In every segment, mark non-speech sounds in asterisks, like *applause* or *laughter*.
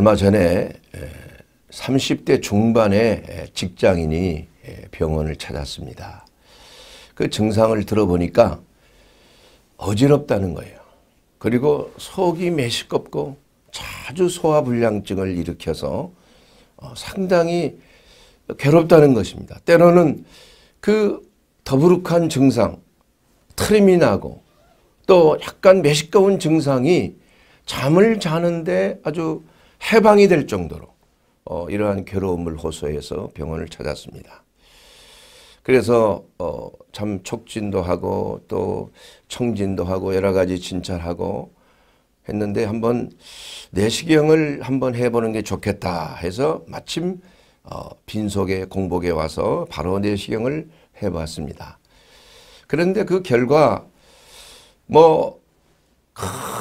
얼마 전에 30대 중반의 직장인이 병원을 찾았습니다. 그 증상을 들어보니까 어지럽다는 거예요. 그리고 속이 메시껍고 자주 소화불량증을 일으켜서 어, 상당히 괴롭다는 것입니다. 때로는 그 더부룩한 증상, 트림이 나고 또 약간 메시꺼운 증상이 잠을 자는데 아주 해방이 될 정도로 어, 이러한 괴로움을 호소해서 병원을 찾았습니다. 그래서 어, 참 촉진도 하고 또 청진도 하고 여러 가지 진찰하고 했는데 한번 내시경을 한번 해보는 게 좋겠다 해서 마침 어, 빈속에 공복에 와서 바로 내시경을 해봤습니다. 그런데 그 결과 뭐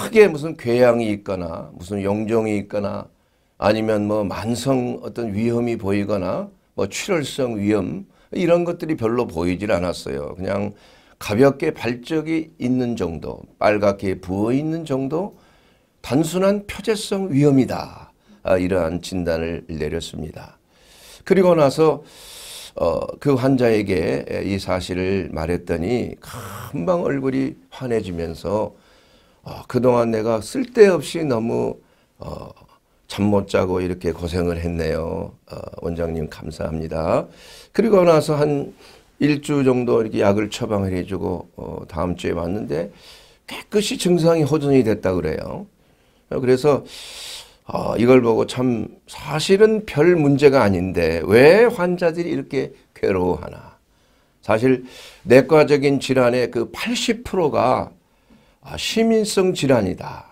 크게 무슨 궤양이 있거나 무슨 용종이 있거나 아니면 뭐 만성 어떤 위험이 보이거나 뭐 출혈성 위험 이런 것들이 별로 보이질 않았어요. 그냥 가볍게 발적이 있는 정도, 빨갛게 부어 있는 정도, 단순한 표재성 위험이다. 아, 이러한 진단을 내렸습니다. 그리고 나서 어, 그 환자에게 이 사실을 말했더니 금방 얼굴이 환해지면서 어, 그동안 내가 쓸데없이 너무 어, 잠못 자고 이렇게 고생을 했네요. 어, 원장님 감사합니다. 그리고 나서 한 일주 정도 이렇게 약을 처방을 해주고 어, 다음 주에 왔는데 깨끗이 증상이 호전이 됐다 그래요. 어, 그래서 어, 이걸 보고 참 사실은 별 문제가 아닌데 왜 환자들이 이렇게 괴로워하나. 사실 내과적인 질환의 그 80%가 아, 시민성 질환이다.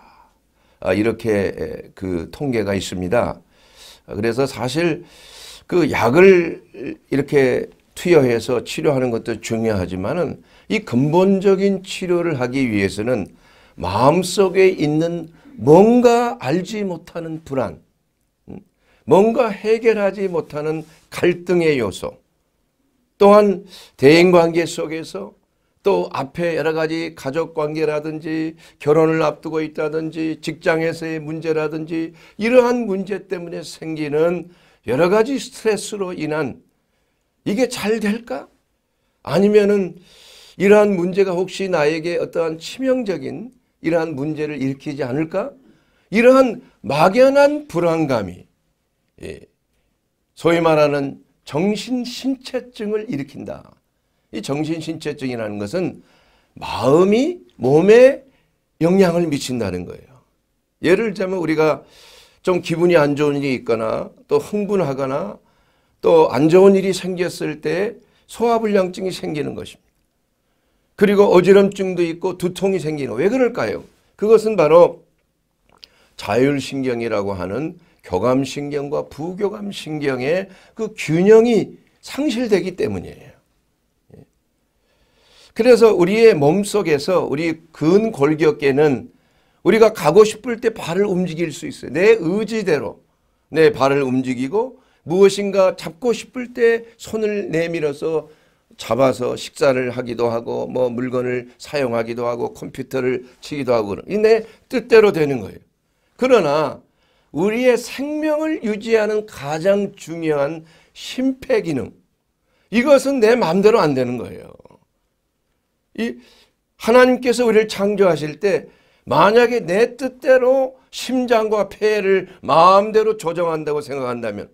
아, 이렇게 그 통계가 있습니다. 아, 그래서 사실 그 약을 이렇게 투여해서 치료하는 것도 중요하지만은 이 근본적인 치료를 하기 위해서는 마음속에 있는 뭔가 알지 못하는 불안, 음, 뭔가 해결하지 못하는 갈등의 요소, 또한 대인관계 속에서 또 앞에 여러 가지 가족 관계라든지 결혼을 앞두고 있다든지 직장에서의 문제라든지 이러한 문제 때문에 생기는 여러 가지 스트레스로 인한 이게 잘 될까? 아니면은 이러한 문제가 혹시 나에게 어떠한 치명적인 이러한 문제를 일으키지 않을까? 이러한 막연한 불안감이 예, 소위 말하는 정신신체증을 일으킨다. 이 정신신체증이라는 것은 마음이 몸에 영향을 미친다는 거예요. 예를 들자면 우리가 좀 기분이 안 좋은 일이 있거나 또 흥분하거나 또 안 좋은 일이 생겼을 때 소화불량증이 생기는 것입니다. 그리고 어지럼증도 있고 두통이 생기는 왜 그럴까요? 그것은 바로 자율신경이라고 하는 교감신경과 부교감신경의 그 균형이 상실되기 때문이에요. 그래서 우리의 몸속에서 우리 근골격계는 우리가 가고 싶을 때 발을 움직일 수 있어요. 내 의지대로 내 발을 움직이고 무엇인가 잡고 싶을 때 손을 내밀어서 잡아서 식사를 하기도 하고 뭐 물건을 사용하기도 하고 컴퓨터를 치기도 하고 내 뜻대로 되는 거예요. 그러나 우리의 생명을 유지하는 가장 중요한 심폐기능 이것은 내 마음대로 안 되는 거예요. 이 하나님께서 우리를 창조하실 때 만약에 내 뜻대로 심장과 폐를 마음대로 조정한다고 생각한다면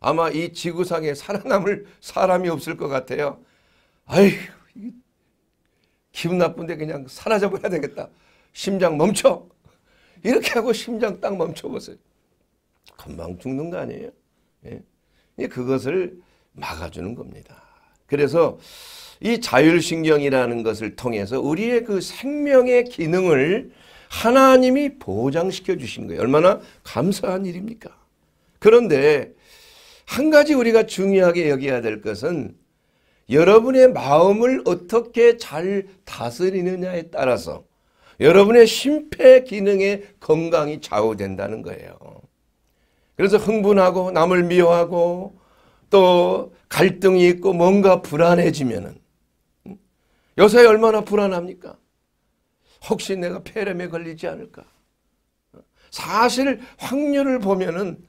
아마 이 지구상에 살아남을 사람이 없을 것 같아요. 아휴 기분 나쁜데 그냥 사라져버려야 되겠다. 심장 멈춰. 이렇게 하고 심장 딱 멈춰보세요. 금방 죽는 거 아니에요? 예. 그것을 막아주는 겁니다. 그래서 이 자율신경이라는 것을 통해서 우리의 그 생명의 기능을 하나님이 보장시켜 주신 거예요. 얼마나 감사한 일입니까? 그런데 한 가지 우리가 중요하게 여겨야 될 것은 여러분의 마음을 어떻게 잘 다스리느냐에 따라서 여러분의 심폐 기능의 건강이 좌우된다는 거예요. 그래서 흥분하고 남을 미워하고 또 갈등이 있고 뭔가 불안해지면은 요새 얼마나 불안합니까? 혹시 내가 폐렴에 걸리지 않을까? 사실 확률을 보면은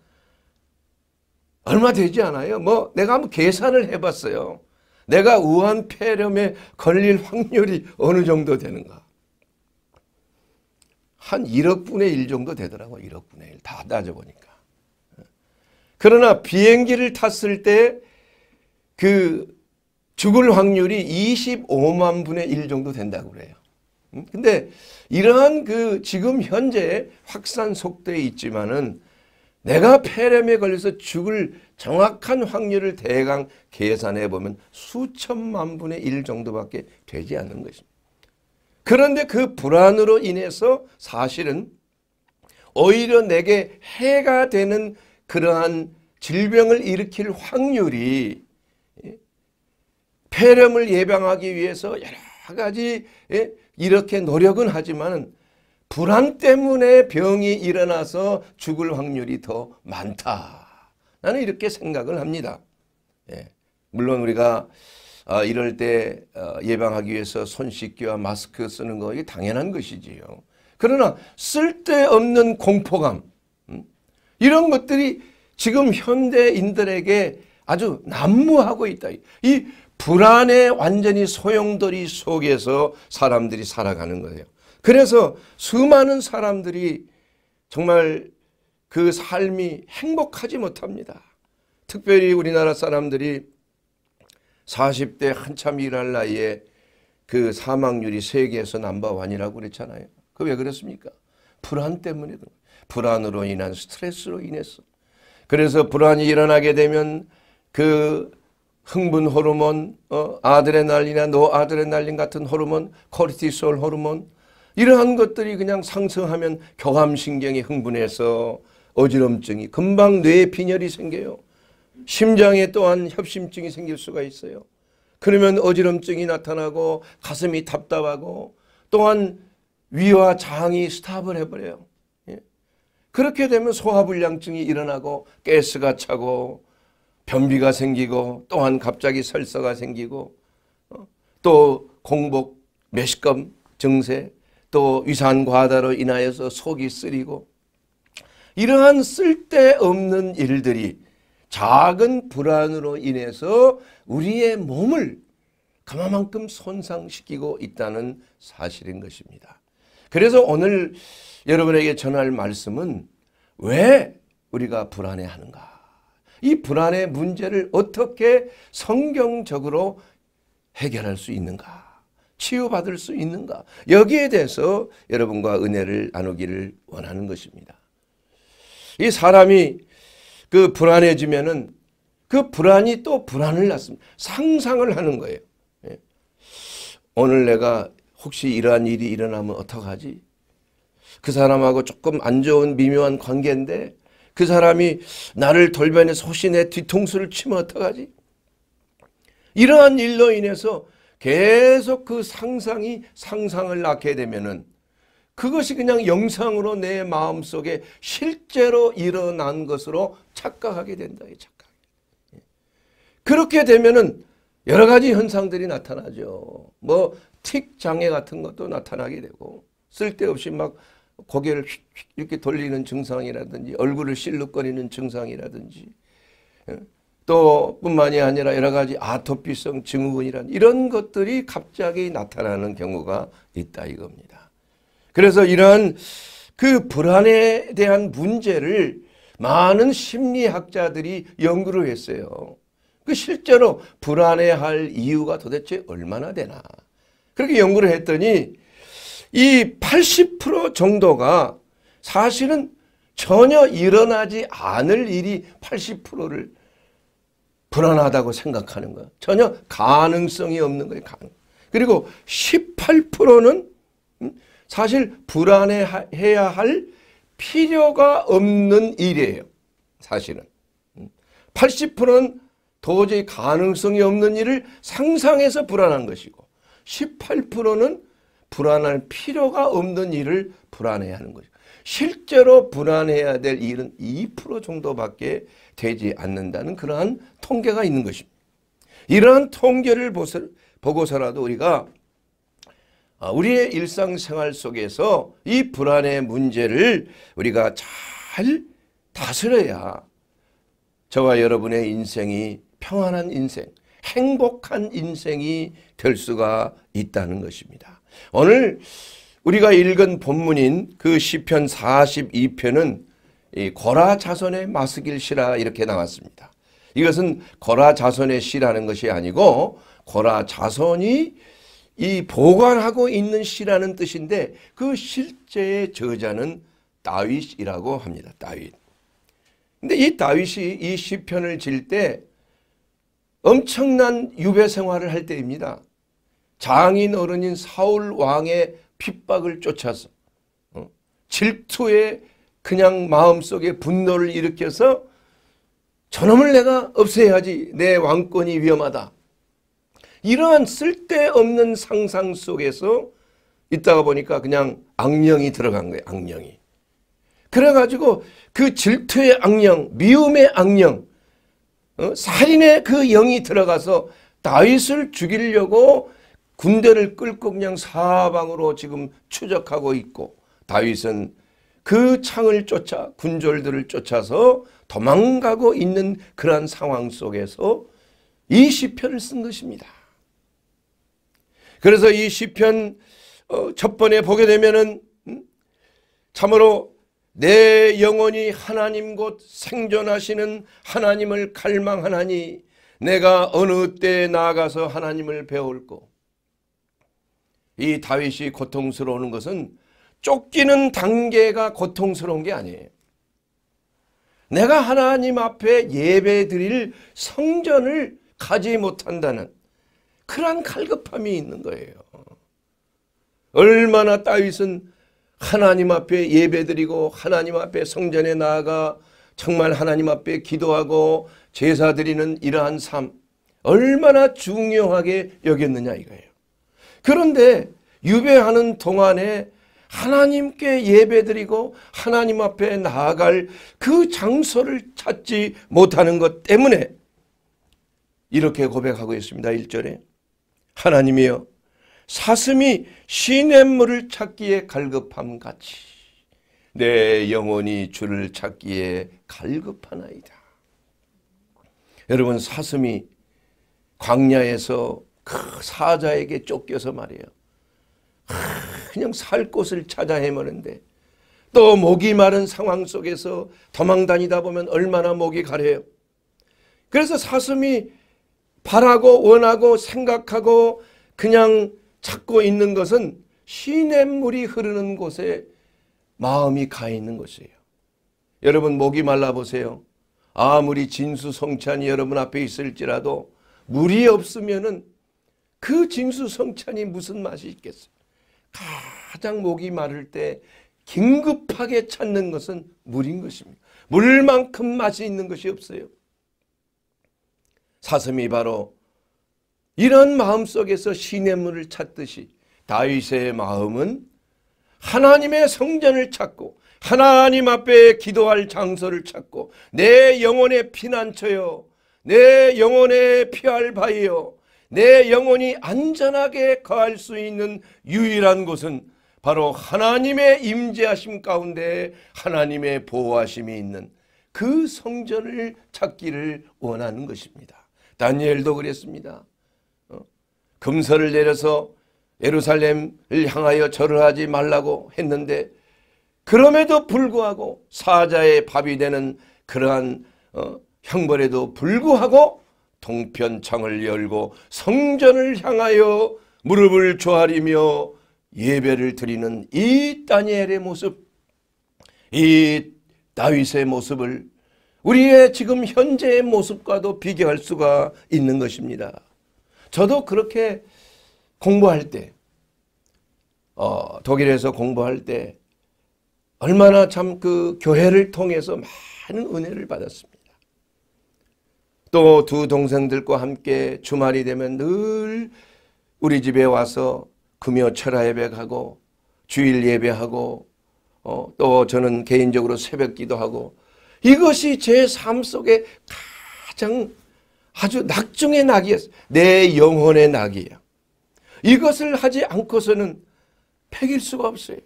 얼마 되지 않아요. 뭐 내가 한번 계산을 해봤어요. 내가 우한 폐렴에 걸릴 확률이 어느 정도 되는가? 한 1억분의 1 정도 되더라고 1억분의 1. 다 따져보니까. 그러나 비행기를 탔을 때그 죽을 확률이 25만 분의 1 정도 된다고 그래요. 음? 근데 이러한 그 지금 현재 확산 속도에 있지만은 내가 폐렴에 걸려서 죽을 정확한 확률을 대강 계산해 보면 수천만 분의 일 정도밖에 되지 않는 것입니다. 그런데 그 불안으로 인해서 사실은 오히려 내게 해가 되는 그러한 질병을 일으킬 확률이 폐렴을 예방하기 위해서 여러 가지 예, 이렇게 노력은 하지만 불안 때문에 병이 일어나서 죽을 확률이 더 많다. 나는 이렇게 생각을 합니다. 예. 물론 우리가 어, 이럴 때 어, 예방하기 위해서 손 씻기와 마스크 쓰는 거 이게 당연한 것이지요. 그러나 쓸데없는 공포감 음? 이런 것들이 지금 현대인들에게 아주 난무하고 있다. 이 불안에 완전히 소용돌이 속에서 사람들이 살아가는 거예요. 그래서 수많은 사람들이 정말 그 삶이 행복하지 못합니다. 특별히 우리나라 사람들이 40대 한참 일할 나이에 그 사망률이 세계에서 남바완이라고 그랬잖아요. 그 왜 그렇습니까? 불안 때문에 그런 불안으로 인한 스트레스로 인해서. 그래서 불안이 일어나게 되면 그 흥분 호르몬, 어, 아드레날린이나 노아드레날린 같은 호르몬, 코르티솔 호르몬 이러한 것들이 그냥 상승하면 교감신경이 흥분해서 어지럼증이 금방 뇌에 빈혈이 생겨요. 심장에 또한 협심증이 생길 수가 있어요. 그러면 어지럼증이 나타나고 가슴이 답답하고 또한 위와 장이 스탑을 해버려요. 예. 그렇게 되면 소화불량증이 일어나고 가스가 차고 변비가 생기고 또한 갑자기 설사가 생기고 어, 또 공복 메식감 증세 또 위산 과다로 인하여서 속이 쓰리고 이러한 쓸데없는 일들이 작은 불안으로 인해서 우리의 몸을 그만큼 손상시키고 있다는 사실인 것입니다. 그래서 오늘 여러분에게 전할 말씀은 왜 우리가 불안해하는가 이 불안의 문제를 어떻게 성경적으로 해결할 수 있는가? 치유받을 수 있는가? 여기에 대해서 여러분과 은혜를 나누기를 원하는 것입니다. 이 사람이 그 불안해지면은 그 불안이 또 불안을 낳습니다. 상상을 하는 거예요. 예. 오늘 내가 혹시 이러한 일이 일어나면 어떡하지? 그 사람하고 조금 안 좋은 미묘한 관계인데 그 사람이 나를 돌변해 소신에 뒤통수를 치면 어떡하지? 이러한 일로 인해서 계속 그 상상이 상상을 낳게 되면은 그것이 그냥 영상으로 내 마음속에 실제로 일어난 것으로 착각하게 된다. 착각. 예. 그렇게 되면은 여러 가지 현상들이 나타나죠. 뭐 틱 장애 같은 것도 나타나게 되고 쓸데없이 막 고개를 휙, 휙 이렇게 돌리는 증상이라든지 얼굴을 실룩거리는 증상이라든지 예? 또 뿐만이 아니라 여러 가지 아토피성 증후군이란 이런 것들이 갑자기 나타나는 경우가 있다 이겁니다. 그래서 이런 그 불안에 대한 문제를 많은 심리학자들이 연구를 했어요. 그 실제로 불안해할 이유가 도대체 얼마나 되나. 그렇게 연구를 했더니 이80% 정도가 사실은 전혀 일어나지 않을 일이 80%를 불안하다고 생각하는 거야. 전혀 가능성이 없는 거예요. 가능. 그리고 18%는 음, 사실 불안해해야 할 필요가 없는 일이에요. 사실은. 80%는 음, 도저히 가능성이 없는 일을 상상해서 불안한 것이고 18%는 불안할 필요가 없는 일을 불안해 하는 거죠. 실제로 불안해야 될 일은 2% 정도밖에 되지 않는다는 그러한 통계가 있는 것입니다. 이러한 통계를 보고서라도 우리가 아, 우리의 일상생활 속에서 이 불안의 문제를 우리가 잘 다스려야 저와 여러분의 인생이 평안한 인생, 행복한 인생이 될 수가 있다는 것입니다. 오늘 우리가 읽은 본문인 그 시편 42편은 거라 자손의 마스길 시라 이렇게 나왔습니다. 이것은 거라 자손의 시라는 것이 아니고 거라 자손이 이 보관하고 있는 시라는 뜻인데 그 실제의 저자는 다윗이라고 합니다. 다윗. 근데 이 다윗이 이 시편을 질 때 엄청난 유배 생활을 할 때입니다. 장인 어른인 사울 왕의 핍박을 쫓아서 어, 질투에 그냥 마음속에 분노를 일으켜서 저놈을 내가 없애야지 내 왕권이 위험하다. 이러한 쓸데없는 상상 속에서 있다가 보니까 그냥 악령이 들어간 거예요. 악령이. 그래가지고 그 질투의 악령, 미움의 악령, 어? 살인의 그 영이 들어가서 다윗을 죽이려고 군대를 끌고 그냥 사방으로 지금 추적하고 있고 다윗은 그 창을 쫓아 군졸들을 쫓아서 도망가고 있는 그러한 상황 속에서 이 시편을 쓴 것입니다. 그래서 이 시편 어, 첫 번에 보게 되면은 음? 참으로 내 영혼이 하나님 곧 생존하시는 하나님을 갈망하나니 내가 어느 때에 나아가서 하나님을 배울고 이 다윗이 고통스러운 것은 쫓기는 단계가 고통스러운 게 아니에요. 내가 하나님 앞에 예배드릴 성전을 가지 못한다는 그러 갈급함이 있는 거예요. 얼마나 다윗은 하나님 앞에 예배드리고 하나님 앞에 성전에 나아가 정말 하나님 앞에 기도하고 제사드리는 이러한 삶 얼마나 중요하게 여겼느냐 이거예요. 그런데 유배하는 동안에 하나님께 예배드리고 하나님 앞에 나아갈 그 장소를 찾지 못하는 것 때문에 이렇게 고백하고 있습니다. 1절에 하나님이여 사슴이 시냇물을 찾기에 갈급함 같이 내 영혼이 주를 찾기에 갈급하나이다. 여러분 사슴이 광야에서 사자에게 쫓겨서 말이에요. 그냥 살 곳을 찾아 헤매는데 또 목이 마른 상황 속에서 도망다니다 보면 얼마나 목이 가려요. 그래서 사슴이 바라고 원하고 생각하고 그냥 찾고 있는 것은 시냇물이 흐르는 곳에 마음이 가 있는 것이에요. 여러분 목이 말라 보세요. 아무리 진수성찬이 여러분 앞에 있을지라도 물이 없으면 그 진수성찬이 무슨 맛이 있겠어요? 가장 목이 마를 때 긴급하게 찾는 것은 물인 것입니다. 물만큼 맛이 있는 것이 없어요. 사슴이 바로 이런 마음 속에서 시냇물을 찾듯이 다윗의 마음은 하나님의 성전을 찾고 하나님 앞에 기도할 장소를 찾고 내 영혼의 피난처요 내 영혼의 피할 바이요 내 영혼이 안전하게 가할수 있는 유일한 곳은 바로 하나님의 임재하심 가운데 하나님의 보호하심이 있는 그 성전을 찾기를 원하는 것입니다. 다니엘도 그랬습니다. 어? 금서를 내려서 예루살렘을 향하여 절을 하지 말라고 했는데 그럼에도 불구하고 사자의 밥이 되는 그러한 어, 형벌에도 불구하고 동편창을 열고 성전을 향하여 무릎을 조아리며 예배를 드리는 이 다니엘의 모습, 이 다윗의 모습을 우리의 지금 현재의 모습과도 비교할 수가 있는 것입니다. 저도 그렇게 공부할 때, 어, 독일에서 공부할 때 얼마나 참 그 교회를 통해서 많은 은혜를 받았습니다. 또두 동생들과 함께 주말이 되면 늘 우리 집에 와서 금요 철화 예배하고 주일 예배하고 어, 또 저는 개인적으로 새벽 기도하고 이것이 제 삶 속에 가장 아주 낙중의 낙이었어요. 내 영혼의 낙이에요. 이것을 하지 않고서는 패길 수가 없어요.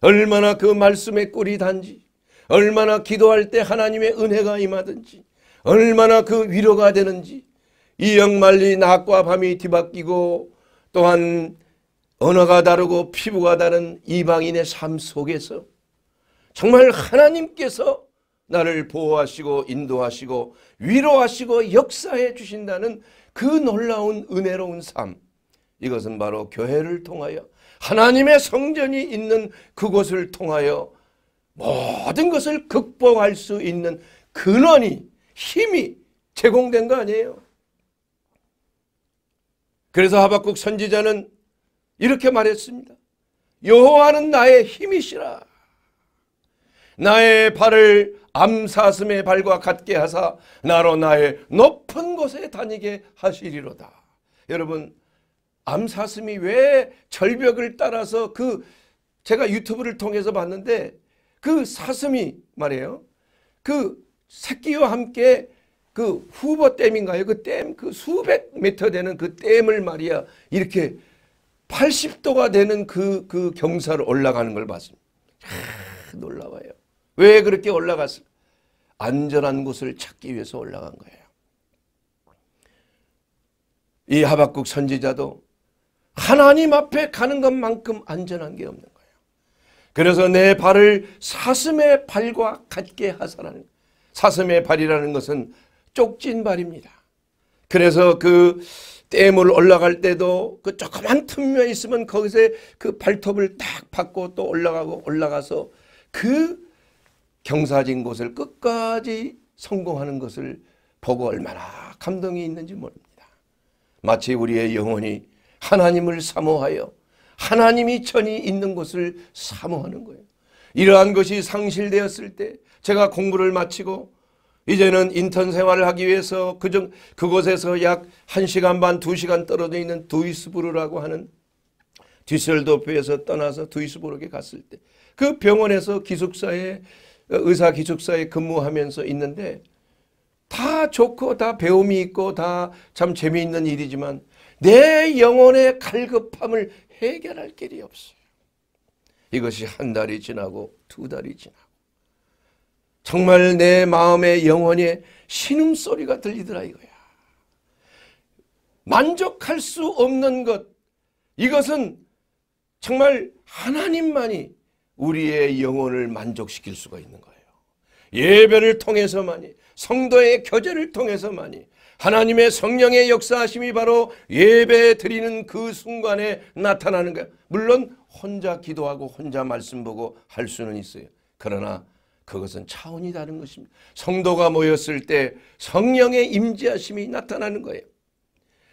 얼마나 그 말씀의 꿀이 단지 얼마나 기도할 때 하나님의 은혜가 임하든지 얼마나 그 위로가 되는지 이 영말리 낮과 밤이 뒤바뀌고 또한 언어가 다르고 피부가 다른 이방인의 삶 속에서 정말 하나님께서 나를 보호하시고 인도하시고 위로하시고 역사해 주신다는 그 놀라운 은혜로운 삶 이것은 바로 교회를 통하여 하나님의 성전이 있는 그곳을 통하여 모든 것을 극복할 수 있는 근원이 힘이 제공된 거 아니에요. 그래서 하박국 선지자는 이렇게 말했습니다. 여호와는 나의 힘이시라. 나의 발을 암사슴의 발과 같게 하사 나로 나의 높은 곳에 다니게 하시리로다. 여러분 암사슴이 왜 절벽을 따라서 그 제가 유튜브를 통해서 봤는데 그 사슴이 말이에요. 그 새끼와 함께 그 후보 댐인가요? 그 댐, 그 수백 미터 되는 그 댐을 말이야. 이렇게 80도가 되는 그, 그 경사를 올라가는 걸 봤습니다. 아, 놀라워요. 왜 그렇게 올라갔을까? 안전한 곳을 찾기 위해서 올라간 거예요. 이 하박국 선지자도 하나님 앞에 가는 것만큼 안전한 게 없는 거예요. 그래서 내 발을 사슴의 발과 같게 하사라는 거예요. 사슴의 발이라는 것은 쪽진 발입니다. 그래서 그 댐을 올라갈 때도 그 조그만 틈면 있으면 거기서 그 발톱을 딱 받고 또 올라가고 올라가서 그 경사진 곳을 끝까지 성공하는 것을 보고 얼마나 감동이 있는지 모릅니다. 마치 우리의 영혼이 하나님을 사모하여 하나님이 천이 있는 곳을 사모하는 거예요. 이러한 것이 상실되었을 때 제가 공부를 마치고 이제는 인턴 생활을 하기 위해서 그중 그곳에서 약 1시간 반, 2시간 떨어져 있는 두이스부르라고 하는 디셀도프에서 떠나서 두이스부르게 갔을 때 그 병원에서 기숙사에 의사 기숙사에 근무하면서 있는데 다 좋고 다 배움이 있고 다 참 재미있는 일이지만 내 영혼의 갈급함을 해결할 길이 없어요. 이것이 한 달이 지나고 두 달이 지나고 정말 내 마음의 영혼에 신음소리가 들리더라 이거야. 만족할 수 없는 것 이것은 정말 하나님만이 우리의 영혼을 만족시킬 수가 있는 거예요. 예배를 통해서만이 성도의 교제를 통해서만이 하나님의 성령의 역사하심이 바로 예배 드리는 그 순간에 나타나는 거예요. 물론 혼자 기도하고 혼자 말씀 보고 할 수는 있어요. 그러나 그것은 차원이 다른 것입니다. 성도가 모였을 때 성령의 임재하심이 나타나는 거예요.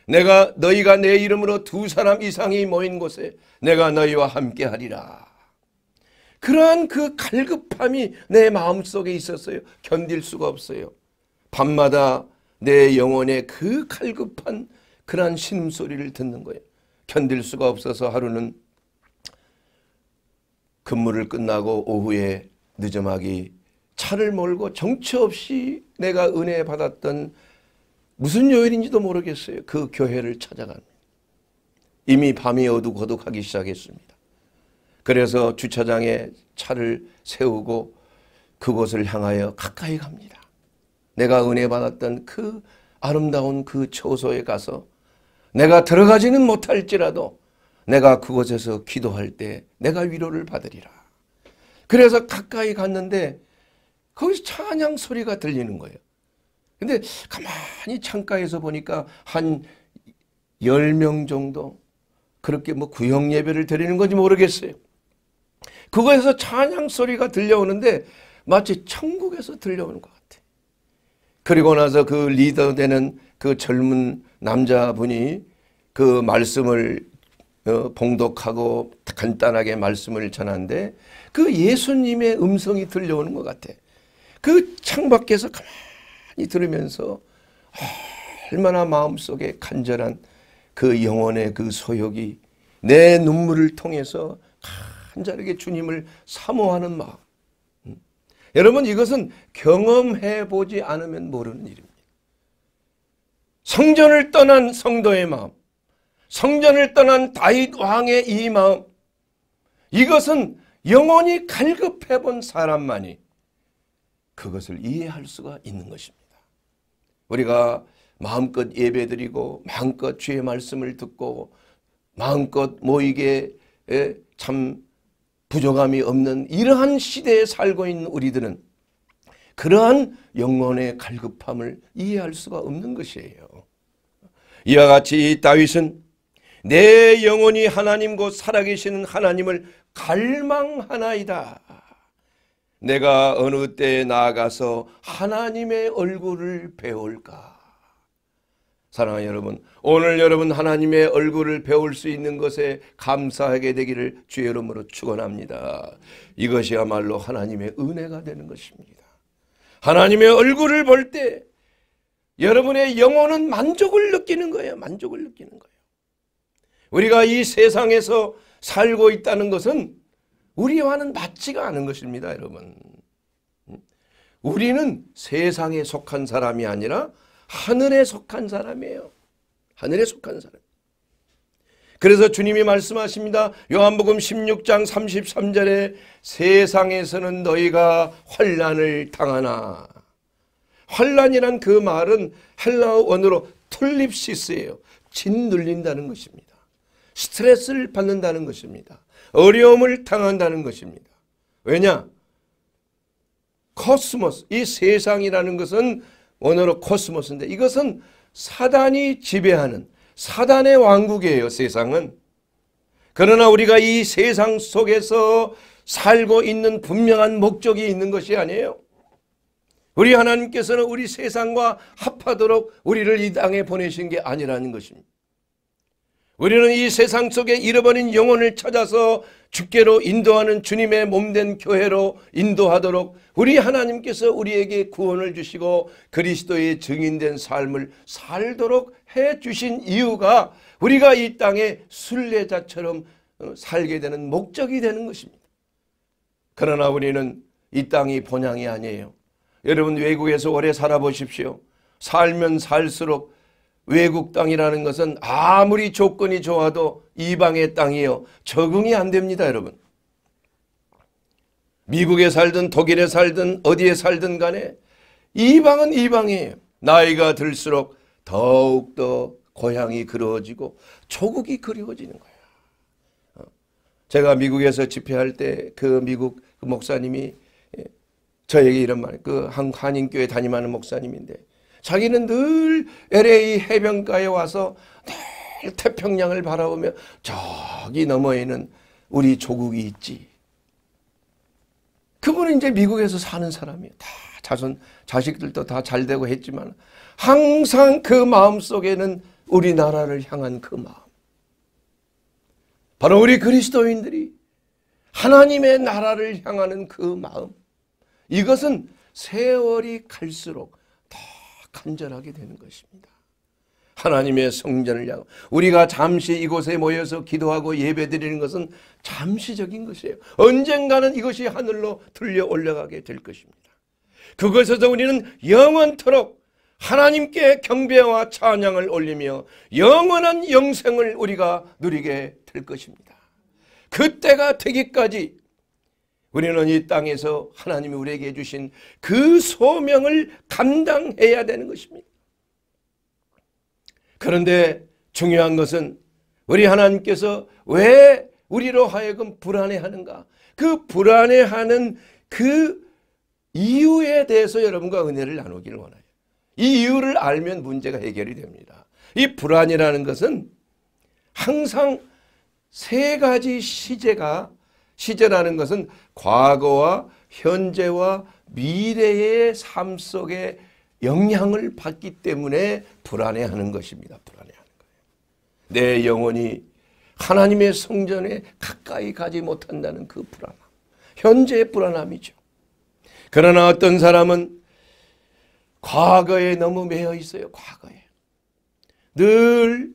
내가 너희가 내 이름으로 두 사람 이상이 모인 곳에 내가 너희와 함께 하리라. 그러한 그 갈급함이 내 마음속에 있었어요. 견딜 수가 없어요. 밤마다 내 영혼의 그 갈급한 그러한 신음소리를 듣는 거예요. 견딜 수가 없어서 하루는 근무를 끝나고 오후에 늦음하기 차를 몰고 정처 없이 내가 은혜 받았던 무슨 요일인지도 모르겠어요. 그 교회를 찾아갑니다. 이미 밤이 어둑어둑하기 시작했습니다. 그래서 주차장에 차를 세우고 그곳을 향하여 가까이 갑니다. 내가 은혜 받았던 그 아름다운 그처소에 가서 내가 들어가지는 못할지라도 내가 그곳에서 기도할 때 내가 위로를 받으리라. 그래서 가까이 갔는데 거기서 찬양 소리가 들리는 거예요. 근데 가만히 창가에서 보니까 한 10명 정도 그렇게 뭐구형 예배를 드리는 건지 모르겠어요. 그거에서 찬양 소리가 들려오는데 마치 천국에서 들려오는 것 같아. 요 그리고 나서 그 리더 되는 그 젊은 남자분이 그 말씀을 어, 봉독하고 간단하게 말씀을 전하는데 그 예수님의 음성이 들려오는 것 같아. 그 창밖에서 가만히 들으면서 얼마나 마음속에 간절한 그 영혼의 그 소욕이 내 눈물을 통해서 간절하게 주님을 사모하는 마음. 음? 여러분 이것은 경험해 보지 않으면 모르는 일입니다. 성전을 떠난 성도의 마음. 성전을 떠난 다윗 왕의 이 마음 이것은 영원히 갈급해 본 사람만이 그것을 이해할 수가 있는 것입니다. 우리가 마음껏 예배드리고 마음껏 주의 말씀을 듣고 마음껏 모이게 참 부족함이 없는 이러한 시대에 살고 있는 우리들은 그러한 영혼의 갈급함을 이해할 수가 없는 것이에요. 이와 같이 다윗은 내 영혼이 하나님 곧 살아계시는 하나님을 갈망하나이다. 내가 어느 때에 나아가서 하나님의 얼굴을 배울까? 사랑하는 여러분, 오늘 여러분 하나님의 얼굴을 배울 수 있는 것에 감사하게 되기를 주의 이름으로 축원합니다. 이것이야말로 하나님의 은혜가 되는 것입니다. 하나님의 얼굴을 볼 때 여러분의 영혼은 만족을 느끼는 거예요. 만족을 느끼는 거예요. 우리가 이 세상에서 살고 있다는 것은 우리와는 맞지가 않은 것입니다. 여러분. 음? 우리는 세상에 속한 사람이 아니라 하늘에 속한 사람이에요. 하늘에 속한 사람. 그래서 주님이 말씀하십니다. 요한복음 16장 33절에 세상에서는 너희가 환란을 당하나. 환란이란 그 말은 헬라어 원어로 툴립시스예요. 짓눌린다는 것입니다. 스트레스를 받는다는 것입니다. 어려움을 당한다는 것입니다. 왜냐? 코스모스, 이 세상이라는 것은 원어로 코스모스인데 이것은 사단이 지배하는 사단의 왕국이에요 세상은. 그러나 우리가 이 세상 속에서 살고 있는 분명한 목적이 있는 것이 아니에요. 우리 하나님께서는 우리 세상과 합하도록 우리를 이 땅에 보내신 게 아니라는 것입니다. 우리는 이 세상 속에 잃어버린 영혼을 찾아서 주께로 인도하는 주님의 몸된 교회로 인도하도록 우리 하나님께서 우리에게 구원을 주시고 그리스도의 증인된 삶을 살도록 해 주신 이유가 우리가 이 땅에 순례자처럼 어, 살게 되는 목적이 되는 것입니다. 그러나 우리는 이 땅이 본향이 아니에요. 여러분 외국에서 오래 살아보십시오. 살면 살수록 외국 땅이라는 것은 아무리 조건이 좋아도 이방의 땅이요. 적응이 안 됩니다, 여러분. 미국에 살든 독일에 살든 어디에 살든 간에 이방은 이방이에요. 나이가 들수록 더욱더 고향이 그리워지고 조국이 그리워지는 거예요. 어. 제가 미국에서 집회할 때 그 미국 그 목사님이 예, 저에게 이런 말, 그 한인교회 담임하는 목사님인데 자기는 늘 LA 해변가에 와서 늘 태평양을 바라보며 저기 너머에는 우리 조국이 있지. 그분은 이제 미국에서 사는 사람이에요. 다 자손, 자식들도 다 잘 되고 했지만 항상 그 마음 속에는 우리나라를 향한 그 마음. 바로 우리 그리스도인들이 하나님의 나라를 향하는 그 마음. 이것은 세월이 갈수록 간절하게 되는 것입니다. 하나님의 성전을 향 우리가 잠시 이곳에 모여서 기도하고 예배드리는 것은 잠시적인 것이에요. 언젠가는 이것이 하늘로 들려 올라가게 될 것입니다. 그것에서 우리는 영원토록 하나님께 경배와 찬양을 올리며 영원한 영생을 우리가 누리게 될 것입니다. 그때가 되기까지 우리는 이 땅에서 하나님이 우리에게 주신 그 소명을 감당해야 되는 것입니다. 그런데 중요한 것은 우리 하나님께서 왜 우리로 하여금 불안해하는가? 그 불안해하는 그 이유에 대해서 여러분과 은혜를 나누기를 원해요. 이 이유를 알면 문제가 해결이 됩니다. 이 불안이라는 것은 항상 세 가지 시제가 시제라는 것은 과거와 현재와 미래의 삶 속에 영향을 받기 때문에 불안해하는 것입니다. 불안해하는 거예요. 내 영혼이 하나님의 성전에 가까이 가지 못한다는 그 불안함. 현재의 불안함이죠. 그러나 어떤 사람은 과거에 너무 매여 있어요. 과거에. 늘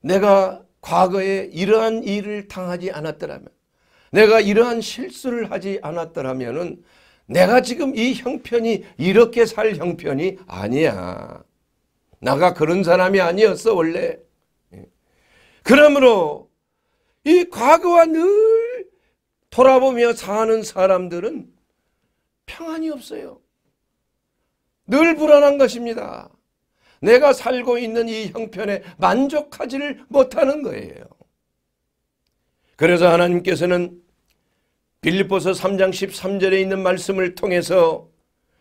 내가 과거에 이러한 일을 당하지 않았더라면 내가 이러한 실수를 하지 않았더라면 내가 지금 이 형편이 이렇게 살 형편이 아니야. 나가 그런 사람이 아니었어 원래. 예. 그러므로 이 과거와 늘 돌아보며 사는 사람들은 평안이 없어요. 늘 불안한 것입니다. 내가 살고 있는 이 형편에 만족하지를 못하는 거예요. 그래서 하나님께서는 빌립보서 3장 13절에 있는 말씀을 통해서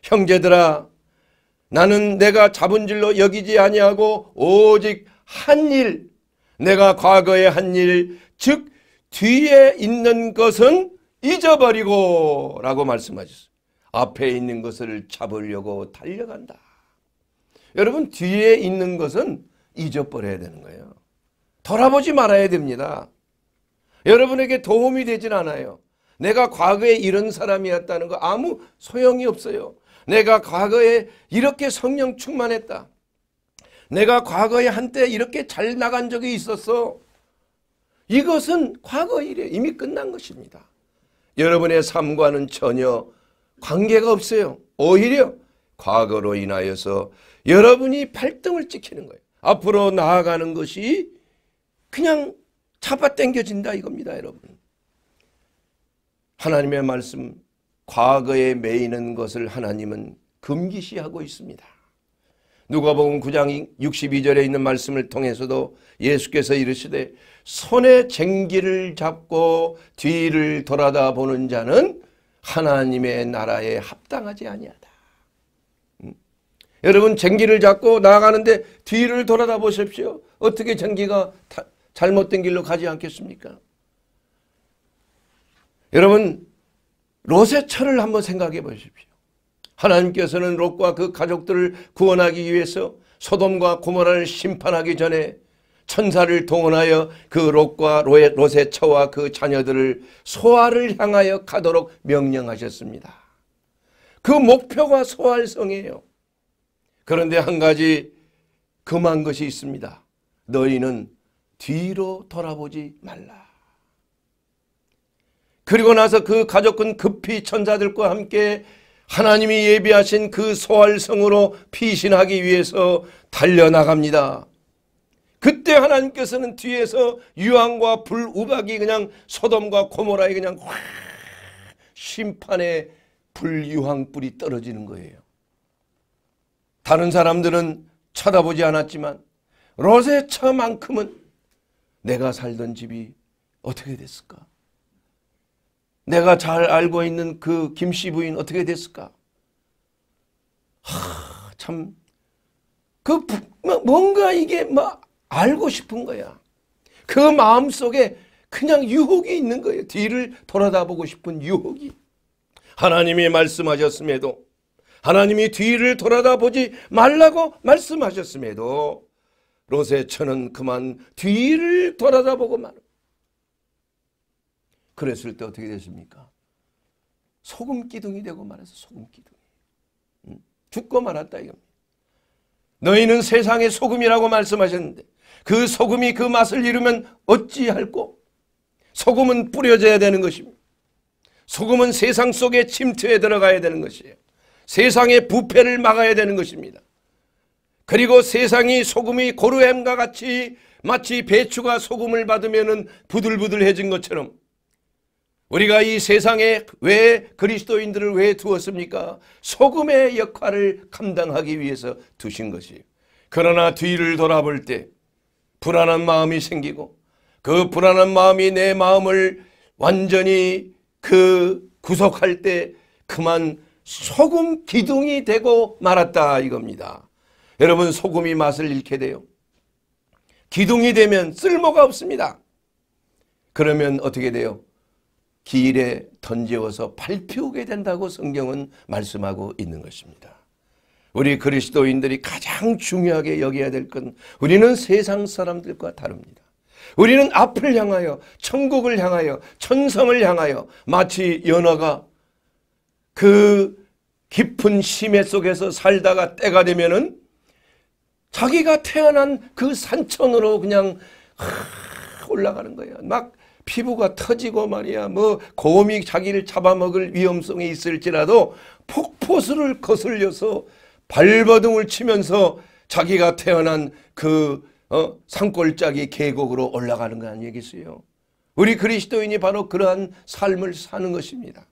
형제들아 나는 내가 잡은 줄로 여기지 아니하고 오직 한 일 내가 과거에 한 일 즉 뒤에 있는 것은 잊어버리고 라고 말씀하셨어요. 앞에 있는 것을 잡으려고 달려간다. 여러분 뒤에 있는 것은 잊어버려야 되는 거예요. 돌아보지 말아야 됩니다. 여러분에게 도움이 되진 않아요. 내가 과거에 이런 사람이었다는 거 아무 소용이 없어요. 내가 과거에 이렇게 성령 충만했다. 내가 과거에 한때 이렇게 잘 나간 적이 있었어. 이것은 과거 일에 이미 끝난 것입니다. 여러분의 삶과는 전혀 관계가 없어요. 오히려 과거로 인하여서 여러분이 팔등을 찍히는 거예요. 앞으로 나아가는 것이 그냥 잡아 당겨진다 이겁니다 여러분. 하나님의 말씀 과거에 매이는 것을 하나님은 금기시하고 있습니다. 누가복음 9장 62절에 있는 말씀을 통해서도 예수께서 이르시되 손에 쟁기를 잡고 뒤를 돌아다 보는 자는 하나님의 나라에 합당하지 아니하다. 음. 여러분 쟁기를 잡고 나가는데 뒤를 돌아다 보십시오. 어떻게 쟁기가 잘못된 길로 가지 않겠습니까? 여러분 롯의 철을 한번 생각해 보십시오. 하나님께서는 롯과 그 가족들을 구원하기 위해서 소돔과 고모라를 심판하기 전에 천사를 동원하여 그 롯과 롯의, 처와 그 자녀들을 소아를 향하여 가도록 명령하셨습니다. 그 목표가 소알성이에요. 그런데 한 가지 금한 것이 있습니다. 너희는 뒤로 돌아보지 말라. 그리고 나서 그 가족은 급히 천사들과 함께 하나님이 예비하신 그 소활성으로 피신하기 위해서 달려나갑니다. 그때 하나님께서는 뒤에서 유황과 불우박이 그냥 소돔과 고모라에 그냥 심판의 불유황불이 떨어지는 거예요. 다른 사람들은 쳐다보지 않았지만 로세처만큼은 내가 살던 집이 어떻게 됐을까? 내가 잘 알고 있는 그 김씨 부인 어떻게 됐을까? 하, 참, 그, 뭐, 뭔가 이게 막 뭐 알고 싶은 거야. 그 마음 속에 그냥 유혹이 있는 거예요. 뒤를 돌아다보고 싶은 유혹이. 하나님이 말씀하셨음에도, 하나님이 뒤를 돌아다보지 말라고 말씀하셨음에도, 로세처는 그만 뒤를 돌아다보고 말합니다. 그랬을 때 어떻게 됐습니까? 소금기둥이 되고 말해서 소금기둥이. 죽고 말았다 이겁니다. 너희는 세상의 소금이라고 말씀하셨는데 그 소금이 그 맛을 잃으면 어찌할꼬? 소금은 뿌려져야 되는 것입니다. 소금은 세상 속에 침투에 들어가야 되는 것이에요. 세상의 부패를 막아야 되는 것입니다. 그리고 세상이 소금이 고루햄과 같이 마치 배추가 소금을 받으면 부들부들해진 것처럼 우리가 이 세상에 왜 그리스도인들을 왜 두었습니까? 소금의 역할을 감당하기 위해서 두신 것이에요. 그러나 뒤를 돌아볼 때 불안한 마음이 생기고 그 불안한 마음이 내 마음을 완전히 그 구속할 때 그만 소금 기둥이 되고 말았다 이겁니다. 여러분 소금이 맛을 잃게 돼요. 기둥이 되면 쓸모가 없습니다. 그러면 어떻게 돼요? 길에 던져서 발피우게 된다고 성경은 말씀하고 있는 것입니다. 우리 그리스도인들이 가장 중요하게 여겨야 될 건 우리는 세상 사람들과 다릅니다. 우리는 앞을 향하여 천국을 향하여 천성을 향하여 마치 연어가 그 깊은 심해 속에서 살다가 때가 되면은 자기가 태어난 그 산천으로 그냥 올라가는 거야. 막 피부가 터지고 말이야. 뭐 곰이 자기를 잡아먹을 위험성이 있을지라도 폭포수를 거슬려서 발버둥을 치면서 자기가 태어난 그 어? 산골짜기 계곡으로 올라가는 거 아니겠어요? 우리 그리스도인이 바로 그러한 삶을 사는 것입니다.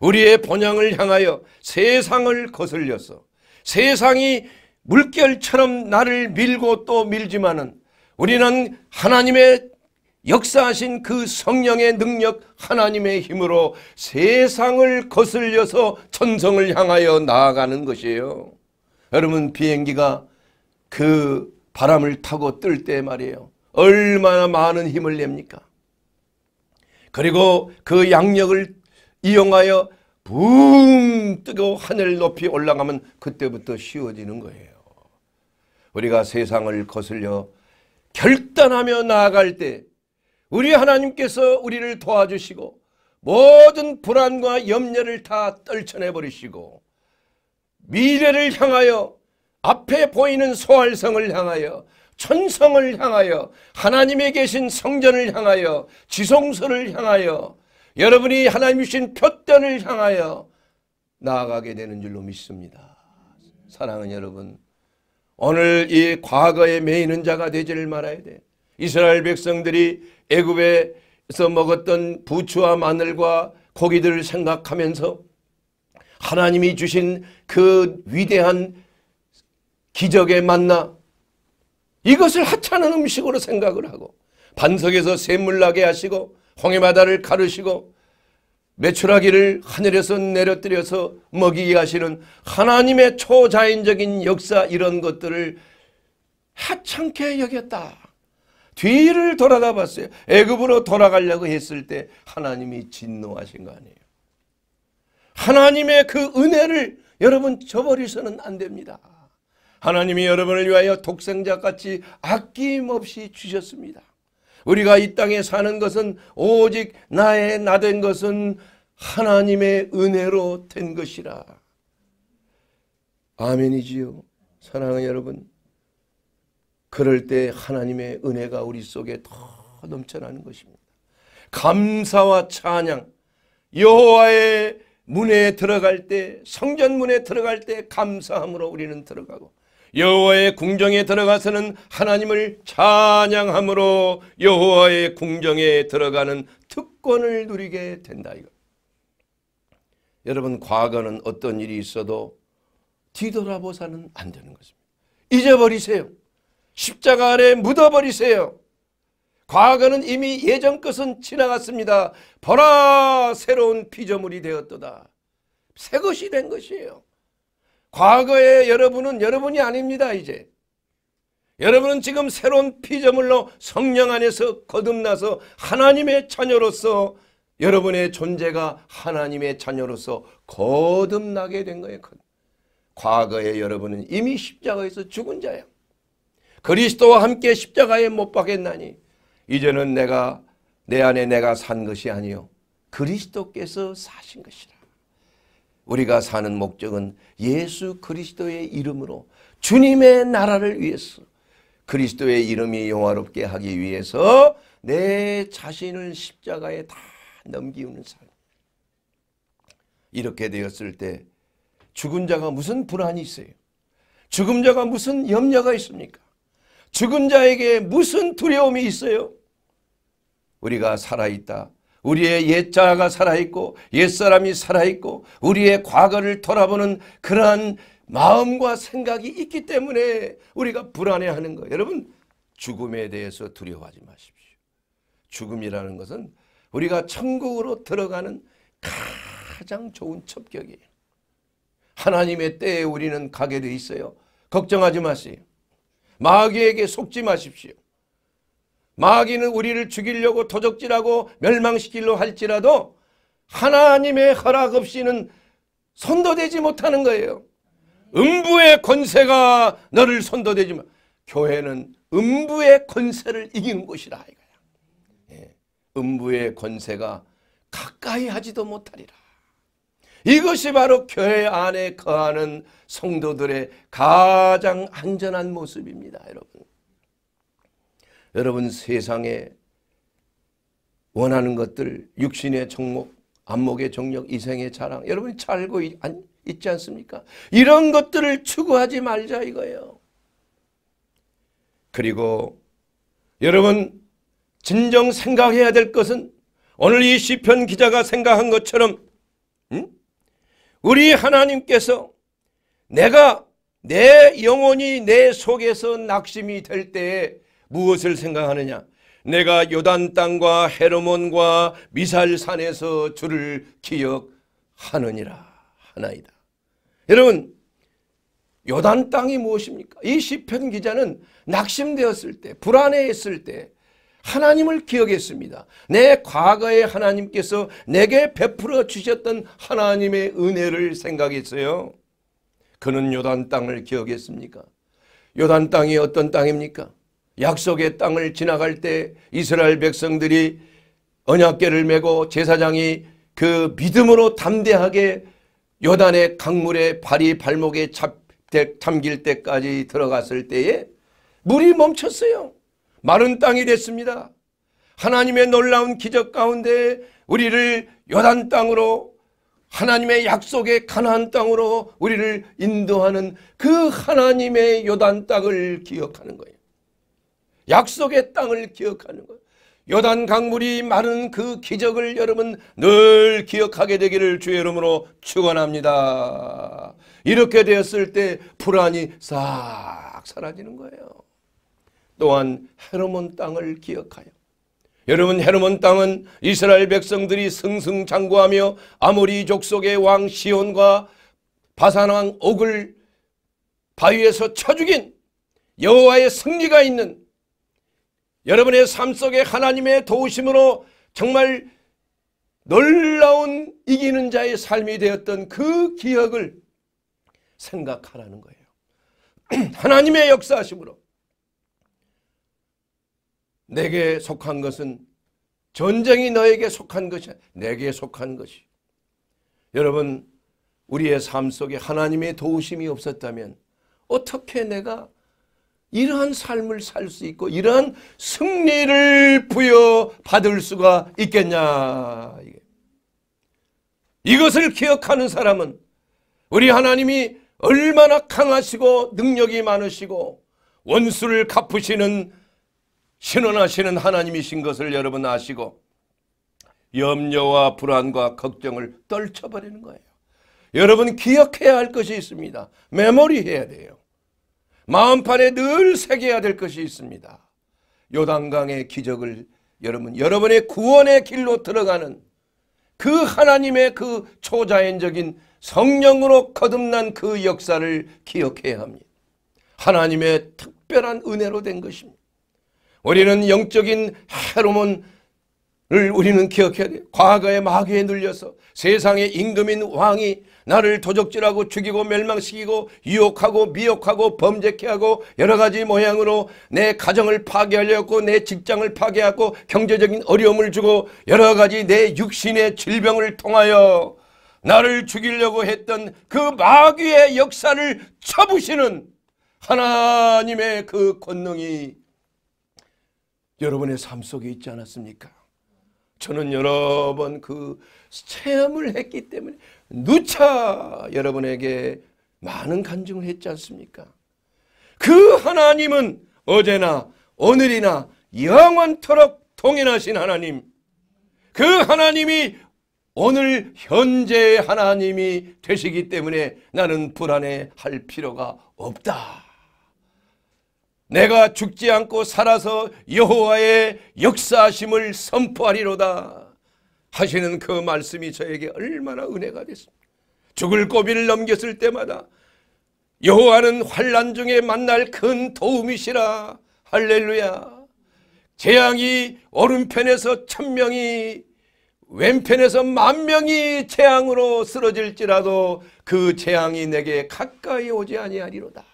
우리의 본향을 향하여 세상을 거슬려서 세상이 물결처럼 나를 밀고 또 밀지만은 우리는 하나님의 역사하신 그 성령의 능력 하나님의 힘으로 세상을 거슬려서 천성을 향하여 나아가는 것이에요. 여러분 비행기가 그 바람을 타고 뜰 때 말이에요. 얼마나 많은 힘을 냅니까? 그리고 그 양력을 이용하여 붕 뜨고 하늘 높이 올라가면 그때부터 쉬워지는 거예요. 우리가 세상을 거슬려 결단하며 나아갈 때 우리 하나님께서 우리를 도와주시고 모든 불안과 염려를 다 떨쳐내 버리시고 미래를 향하여 앞에 보이는 소활성을 향하여 천성을 향하여 하나님의 계신 성전을 향하여 지성소를 향하여 여러분이 하나님이신 표단을 향하여 나아가게 되는 줄로 믿습니다. 사랑은 여러분 오늘 이 과거에 매이는 자가 되지를 말아야 돼. 이스라엘 백성들이 애굽에서 먹었던 부추와 마늘과 고기들을 생각하면서 하나님이 주신 그 위대한 기적에 만나 이것을 하찮은 음식으로 생각을 하고 반석에서 샘물 나게 하시고 홍해바다를 가르시고 매출하기를 하늘에서 내려뜨려서 먹이게 하시는 하나님의 초자연적인 역사 이런 것들을 하찮게 여겼다. 뒤를 돌아다 봤어요. 애굽으로 돌아가려고 했을 때 하나님이 진노하신 거 아니에요. 하나님의 그 은혜를 여러분 저버리서는 안 됩니다. 하나님이 여러분을 위하여 독생자같이 아낌없이 주셨습니다. 우리가 이 땅에 사는 것은 오직 나의 나 된 것은 하나님의 은혜로 된 것이라. 아멘이지요. 사랑하는 여러분. 그럴 때 하나님의 은혜가 우리 속에 더 넘쳐나는 것입니다. 감사와 찬양, 여호와의 문에 들어갈 때 성전 문에 들어갈 때 감사함으로 우리는 들어가고 여호와의 궁정에 들어가서는 하나님을 찬양함으로 여호와의 궁정에 들어가는 특권을 누리게 된다 이거. 여러분 과거는 어떤 일이 있어도 뒤돌아보사는 안 되는 것입니다. 잊어버리세요. 십자가 아래 묻어버리세요. 과거는 이미 예전 것은 지나갔습니다. 보라 새로운 피조물이 되었도다. 새 것이 된 것이에요. 과거의 여러분은 여러분이 아닙니다. 이제. 여러분은 지금 새로운 피조물로 성령 안에서 거듭나서 하나님의 자녀로서 여러분의 존재가 하나님의 자녀로서 거듭나게 된 거예요. 과거에 여러분은 이미 십자가에서 죽은 자야. 그리스도와 함께 십자가에 못 박겠나니 이제는 내가 내 안에 내가 산 것이 아니요 그리스도께서 사신 것이라. 우리가 사는 목적은 예수 그리스도의 이름으로 주님의 나라를 위해서 그리스도의 이름이 영화롭게 하기 위해서 내 자신을 십자가에 다 넘기우는 삶. 이렇게 되었을 때 죽은 자가 무슨 불안이 있어요? 죽은 자가 무슨 염려가 있습니까? 죽은 자에게 무슨 두려움이 있어요? 우리가 살아있다. 우리의 옛자아가 살아있고 옛사람이 살아있고 우리의 과거를 돌아보는 그러한 마음과 생각이 있기 때문에 우리가 불안해하는 거예요. 여러분 죽음에 대해서 두려워하지 마십시오. 죽음이라는 것은 우리가 천국으로 들어가는 가장 좋은 첩격이에요. 하나님의 때에 우리는 가게 돼 있어요. 걱정하지 마세요. 마귀에게 속지 마십시오. 마귀는 우리를 죽이려고 도적질하고 멸망시키려 할지라도 하나님의 허락 없이는 선도되지 못하는 거예요. 음부의 권세가 너를 선도되지 만 교회는 음부의 권세를 이기는 곳이라 이거야. 예. 음부의 권세가 가까이 하지도 못하리라. 이것이 바로 교회 안에 거하는 성도들의 가장 안전한 모습입니다. 여러분. 여러분 세상에 원하는 것들 육신의 정목, 안목의 정력, 이생의 자랑 여러분이 잘고 있지 않습니까? 이런 것들을 추구하지 말자 이거예요. 그리고 여러분 진정 생각해야 될 것은 오늘 이 시편 기자가 생각한 것처럼 음? 우리 하나님께서 내가 내 영혼이 내 속에서 낙심이 될 때에 무엇을 생각하느냐? 내가 요단 땅과 헤르몬과 미살 산에서 주를 기억하느니라 하나이다. 여러분 요단 땅이 무엇입니까? 이 시편 기자는 낙심되었을 때 불안해했을 때 하나님을 기억했습니다. 내 과거에 하나님께서 내게 베풀어 주셨던 하나님의 은혜를 생각했어요. 그는 요단 땅을 기억했습니까? 요단 땅이 어떤 땅입니까? 약속의 땅을 지나갈 때 이스라엘 백성들이 언약계를 메고 제사장이 그 믿음으로 담대하게 요단의 강물에 발이 발목에 잡, 잠길 때까지 들어갔을 때에 물이 멈췄어요. 마른 땅이 됐습니다. 하나님의 놀라운 기적 가운데 우리를 요단 땅으로 하나님의 약속의 가나안 땅으로 우리를 인도하는 그 하나님의 요단 땅을 기억하는 거예요. 약속의 땅을 기억하는 것. 요단 강물이 마른 그 기적을 여러분 늘 기억하게 되기를 주의 이름으로 축원합니다. 이렇게 되었을 때 불안이 싹 사라지는 거예요. 또한 헤르몬 땅을 기억하여 여러분 헤르몬 땅은 이스라엘 백성들이 승승장구하며 아모리 족속의 왕 시온과 바산왕 옥을 바위에서 쳐 죽인 여호와의 승리가 있는 여러분의 삶 속에 하나님의 도우심으로 정말 놀라운 이기는 자의 삶이 되었던 그 기억을 생각하라는 거예요. *clears throat* 하나님의 역사하심으로 내게 속한 것은 전쟁이 너에게 속한 것이 내게 속한 것이 여러분 우리의 삶 속에 하나님의 도우심이 없었다면 어떻게 내가 이러한 삶을 살 수 있고 이러한 승리를 부여받을 수가 있겠냐. 이것을 기억하는 사람은 우리 하나님이 얼마나 강하시고 능력이 많으시고 원수를 갚으시는 신원하시는 하나님이신 것을 여러분 아시고 염려와 불안과 걱정을 떨쳐버리는 거예요. 여러분 기억해야 할 것이 있습니다. 메모리해야 돼요. 마음판에 늘 새겨야 될 것이 있습니다. 요단강의 기적을 여러분 여러분의 구원의 길로 들어가는 그 하나님의 그 초자연적인 성령으로 거듭난 그 역사를 기억해야 합니다. 하나님의 특별한 은혜로 된 것입니다. 우리는 영적인 헤로몬을 우리는 기억해야 돼요. 과거의 마귀에 눌려서 세상의 임금인 왕이 나를 도적질하고 죽이고 멸망시키고 유혹하고 미혹하고 범죄케 하고 여러 가지 모양으로 내 가정을 파괴하려고 내 직장을 파괴하고 경제적인 어려움을 주고 여러 가지 내 육신의 질병을 통하여 나를 죽이려고 했던 그 마귀의 역사를 쳐부시는 하나님의 그 권능이 여러분의 삶 속에 있지 않았습니까? 저는 여러 번그 체험을 했기 때문에 누차 여러분에게 많은 간증을 했지 않습니까? 그 하나님은 어제나 오늘이나 영원토록 통일하신 하나님 그 하나님이 오늘 현재의 하나님이 되시기 때문에 나는 불안해할 필요가 없다. 내가 죽지 않고 살아서 여호와의 역사심을 선포하리로다. 하시는 그 말씀이 저에게 얼마나 은혜가 됐습니다. 죽을 고비를 넘겼을 때마다 여호와는 환란 중에 만날 큰 도움이시라 할렐루야 재앙이 오른편에서 천명이 왼편에서 만명이 재앙으로 쓰러질지라도 그 재앙이 내게 가까이 오지 아니하리로다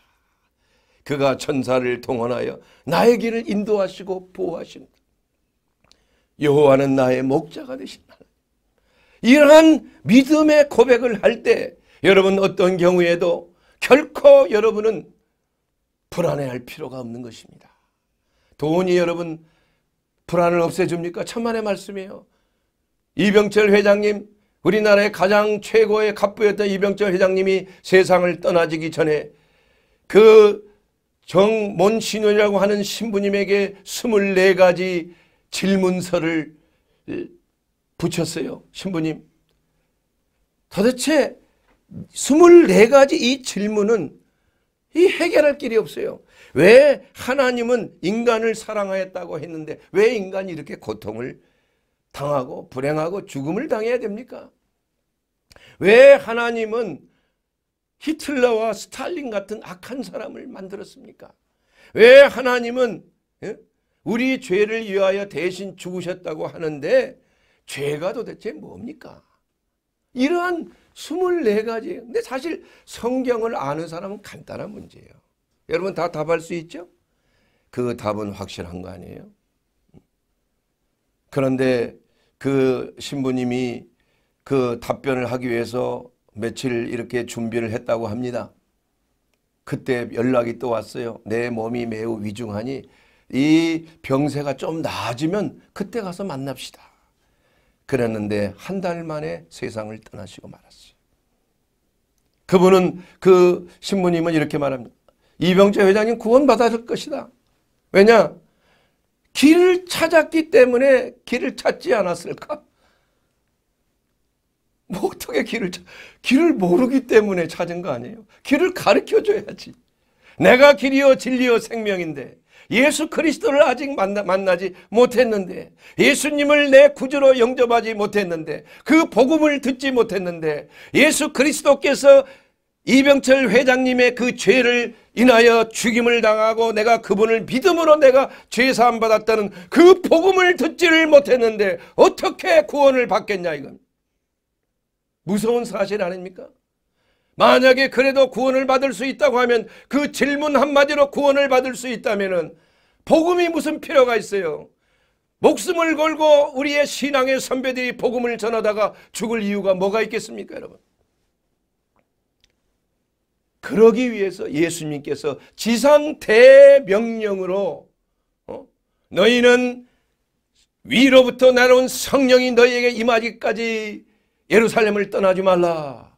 그가 천사를 동원하여 나의 길을 인도하시고 보호하신 여호와는 나의 목자가 되신 하 이러한 믿음의 고백을 할 때 여러분 어떤 경우에도 결코 여러분은 불안해할 필요가 없는 것입니다. 돈이 여러분 불안을 없애줍니까? 천만의 말씀이에요. 이병철 회장님 우리나라의 가장 최고의 갑부였던 이병철 회장님이 세상을 떠나지기 전에 그 정몬신우라고 하는 신부님에게 24가지 질문서를 예, 붙였어요. 신부님. 도대체 24가지 이 질문은 이 해결할 길이 없어요. 왜 하나님은 인간을 사랑하였다고 했는데 왜 인간이 이렇게 고통을 당하고 불행하고 죽음을 당해야 됩니까? 왜 하나님은 히틀러와 스탈린 같은 악한 사람을 만들었습니까? 왜 하나님은 예? 우리 죄를 위하여 대신 죽으셨다고 하는데 죄가 도대체 뭡니까? 이러한 24가지 근데 사실 성경을 아는 사람은 간단한 문제예요. 여러분 다 답할 수 있죠? 그 답은 확실한 거 아니에요? 그런데 그 신부님이 그 답변을 하기 위해서 며칠 이렇게 준비를 했다고 합니다. 그때 연락이 또 왔어요. 내 몸이 매우 위중하니 이 병세가 좀 나아지면 그때 가서 만납시다. 그랬는데 한 달 만에 세상을 떠나시고 말았어요. 그분은 그 신부님은 이렇게 말합니다. 이병재 회장님 구원받을 것이다. 왜냐? 길을 찾았기 때문에 길을 찾지 않았을까? 뭐 어떻게 길을 찾, 길을 모르기 때문에 찾은 거 아니에요? 길을 가르쳐 줘야지. 내가 길이요 진리요 생명인데 예수 그리스도를 아직 만나, 지 못했는데 예수님을 내 구주로 영접하지 못했는데 그 복음을 듣지 못했는데 예수 그리스도께서 이병철 회장님의 그 죄를 인하여 죽임을 당하고 내가 그분을 믿음으로 내가 죄사함 받았다는 그 복음을 듣지를 못했는데 어떻게 구원을 받겠냐 이건 무서운 사실 아닙니까? 만약에 그래도 구원을 받을 수 있다고 하면 그 질문 한마디로 구원을 받을 수 있다면 복음이 무슨 필요가 있어요? 목숨을 걸고 우리의 신앙의 선배들이 복음을 전하다가 죽을 이유가 뭐가 있겠습니까 여러분? 그러기 위해서 예수님께서 지상 대명령으로 어? 너희는 위로부터 내려온 성령이 너희에게 임하기까지 예루살렘을 떠나지 말라.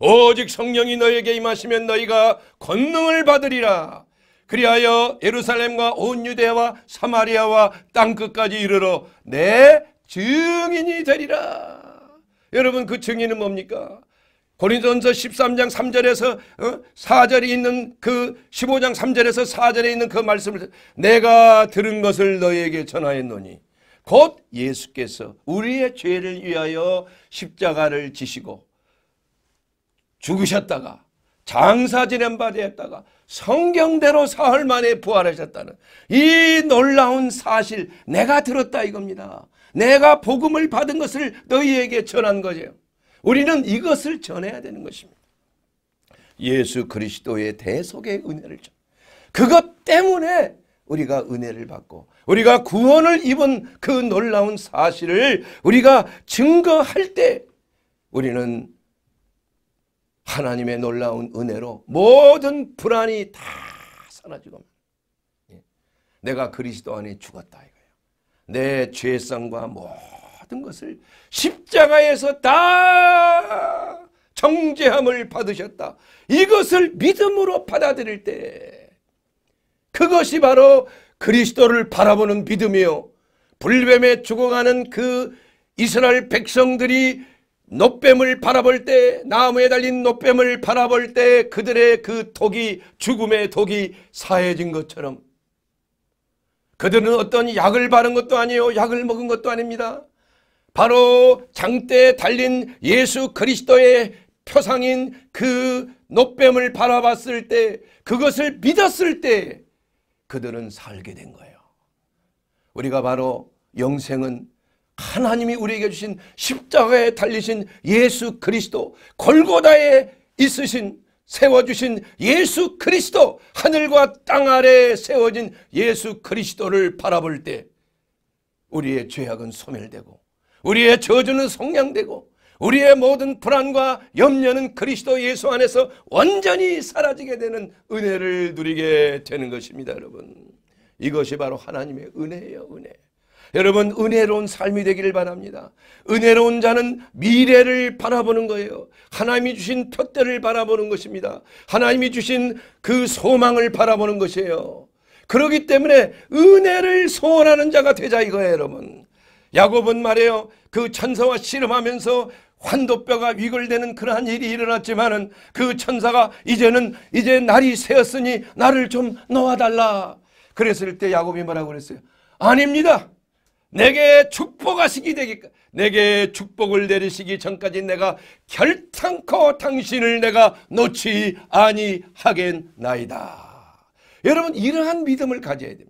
오직 성령이 너에게 임하시면 너희가 권능을 받으리라. 그리하여 예루살렘과 온 유대와 사마리아와 땅 끝까지 이르러 내 증인이 되리라. 여러분 그 증인은 뭡니까? 고린도전서 13장 3절에서 4절이 어? 있는 그 15장 3절에서 4절에 있는 그 말씀을 내가 들은 것을 너희에게 전하였노니 곧 예수께서 우리의 죄를 위하여 십자가를 지시고 죽으셨다가 장사 지낸 바 되었다가 성경대로 사흘 만에 부활하셨다는 이 놀라운 사실 내가 들었다 이겁니다. 내가 복음을 받은 것을 너희에게 전한 거죠. 우리는 이것을 전해야 되는 것입니다. 예수 그리스도의 대속의 은혜를 전. 그것 때문에 우리가 은혜를 받고 우리가 구원을 입은 그 놀라운 사실을 우리가 증거할 때 우리는 하나님의 놀라운 은혜로 모든 불안이 다 사라지고 예. 내가 그리스도 안에 죽었다 이거예요. 내 죄성과 모든 것을 십자가에서 다 정죄함을 받으셨다. 이것을 믿음으로 받아들일 때 그것이 바로 그리스도를 바라보는 믿음이요. 불뱀에 죽어가는 그 이스라엘 백성들이 노뱀을 바라볼 때 나무에 달린 노뱀을 바라볼 때 그들의 그 독이 죽음의 독이 사해진 것처럼 그들은 어떤 약을 바른 것도 아니요 약을 먹은 것도 아닙니다. 바로 장대에 달린 예수 그리스도의 표상인 그 노뱀을 바라봤을 때 그것을 믿었을 때 그들은 살게 된 거예요. 우리가 바로 영생은 하나님이 우리에게 주신 십자가에 달리신 예수 그리스도 골고다에 있으신 세워주신 예수 그리스도 하늘과 땅 아래에 세워진 예수 그리스도를 바라볼 때 우리의 죄악은 소멸되고 우리의 저주는 성량되고 우리의 모든 불안과 염려는 그리스도 예수 안에서 완전히 사라지게 되는 은혜를 누리게 되는 것입니다 여러분 이것이 바로 하나님의 은혜예요 은혜 여러분 은혜로운 삶이 되기를 바랍니다. 은혜로운 자는 미래를 바라보는 거예요. 하나님이 주신 표대를 바라보는 것입니다. 하나님이 주신 그 소망을 바라보는 것이에요. 그러기 때문에 은혜를 소원하는 자가 되자 이거예요 여러분. 야곱은 말해요. 그 천사와 씨름하면서 환도뼈가 위골되는 그러한 일이 일어났지만은 그 천사가 이제는 이제 날이 새었으니 나를 좀 놓아달라. 그랬을 때 야곱이 뭐라고 그랬어요? 아닙니다. 내게 축복하시기 되기 내게 축복을 내리시기 전까지 내가 결탄코 당신을 내가 놓지 아니하겠나이다. 여러분 이러한 믿음을 가져야 됩니다.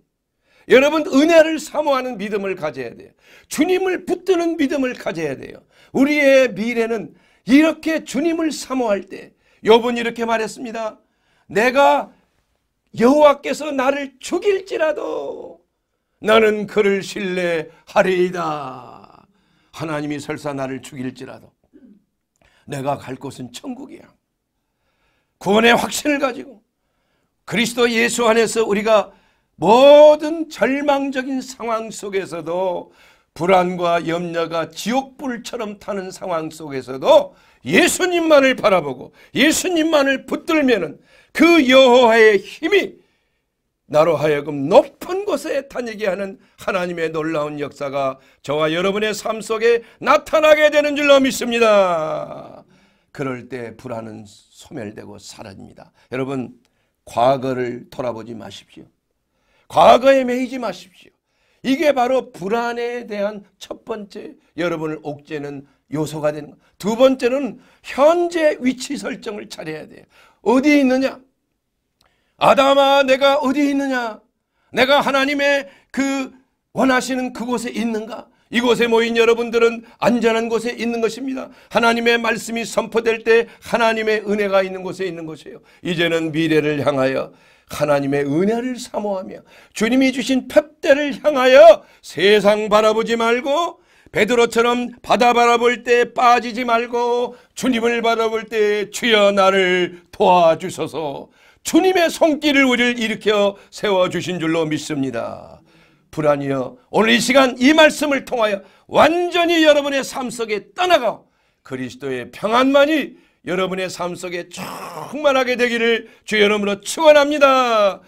여러분 은혜를 사모하는 믿음을 가져야 돼요. 주님을 붙드는 믿음을 가져야 돼요. 우리의 미래는 이렇게 주님을 사모할 때 요번 이렇게 말했습니다. 내가 여호와께서 나를 죽일지라도 나는 그를 신뢰하리이다. 하나님이 설사 나를 죽일지라도 내가 갈 곳은 천국이야. 구원의 확신을 가지고 그리스도 예수 안에서 우리가 모든 절망적인 상황 속에서도 불안과 염려가 지옥불처럼 타는 상황 속에서도 예수님만을 바라보고 예수님만을 붙들면그 여호와의 힘이 나로 하여금 높은 곳에 다니게 하는 하나님의 놀라운 역사가 저와 여러분의 삶 속에 나타나게 되는 줄로 믿습니다. 그럴 때 불안은 소멸되고 사라집니다. 여러분 과거를 돌아보지 마십시오. 과거에 매이지 마십시오. 이게 바로 불안에 대한 첫 번째 여러분을 옥죄는 요소가 되는 거두 번째는 현재 위치 설정을 잘해야 돼요. 어디 있느냐? 아담아 내가 어디에 있느냐? 내가 하나님의 그 원하시는 그곳에 있는가? 이곳에 모인 여러분들은 안전한 곳에 있는 것입니다. 하나님의 말씀이 선포될 때 하나님의 은혜가 있는 곳에 있는 것이에요. 이제는 미래를 향하여 하나님의 은혜를 사모하며 주님이 주신 팻대를 향하여 세상 바라보지 말고 베드로처럼 바다 바라볼 때 빠지지 말고 주님을 바라볼 때 주여 나를 도와주소서 주님의 손길을 우리를 일으켜 세워주신 줄로 믿습니다. 불안이여 오늘 이 시간 이 말씀을 통하여 완전히 여러분의 삶 속에 떠나가 그리스도의 평안만이 여러분의 삶 속에 충만하게 되기를 주의 이름으로 축원합니다.